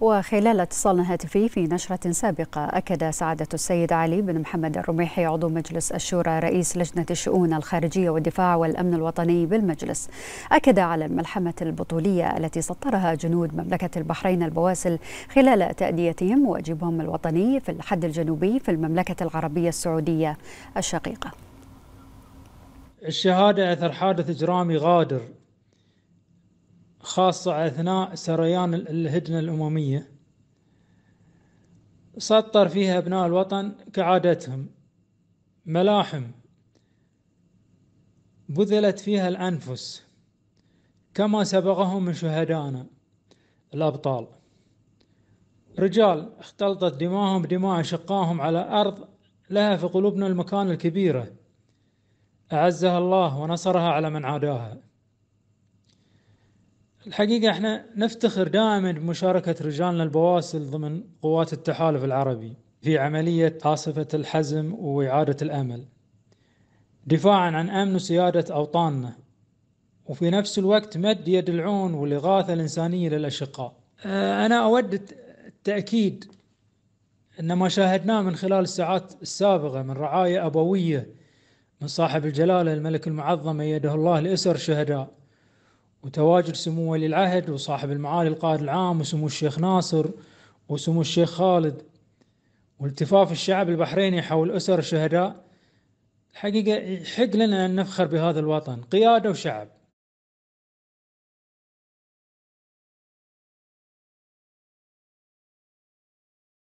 وخلال اتصال هاتفي في نشرة سابقة أكد سعادة السيد علي بن محمد الرميحي عضو مجلس الشورى رئيس لجنة الشؤون الخارجية والدفاع والأمن الوطني بالمجلس أكد على الملحمة البطولية التي سطرها جنود مملكة البحرين البواسل خلال تأديتهم واجبهم الوطني في الحد الجنوبي في المملكة العربية السعودية الشقيقة الشهادة أثر حادث إجرامي غادر خاصة أثناء سريان الهدنة الأممية سطر فيها أبناء الوطن كعادتهم ملاحم بذلت فيها الأنفس كما سبقهم من شهدائنا الأبطال رجال اختلطت دماهم بدماء أشقائهم على أرض لها في قلوبنا المكان الكبيرة أعزها الله ونصرها على من عاداها الحقيقة احنا نفتخر دائما بمشاركة رجالنا البواسل ضمن قوات التحالف العربي في عملية عاصفة الحزم وإعادة الأمل دفاعا عن أمن وسيادة أوطاننا وفي نفس الوقت مد يد العون والإغاثة الإنسانية للأشقاء آه، أنا أود التأكيد أن ما شاهدناه من خلال الساعات السابقة من رعاية أبوية من صاحب الجلالة الملك المعظم أيده الله لأسر شهداء وتواجد سمو ولي العهد وصاحب المعالي القائد العام وسمو الشيخ ناصر وسمو الشيخ خالد والتفاف الشعب البحريني حول أسر الشهداء حقيقة يحق لنا أن نفخر بهذا الوطن قيادة وشعب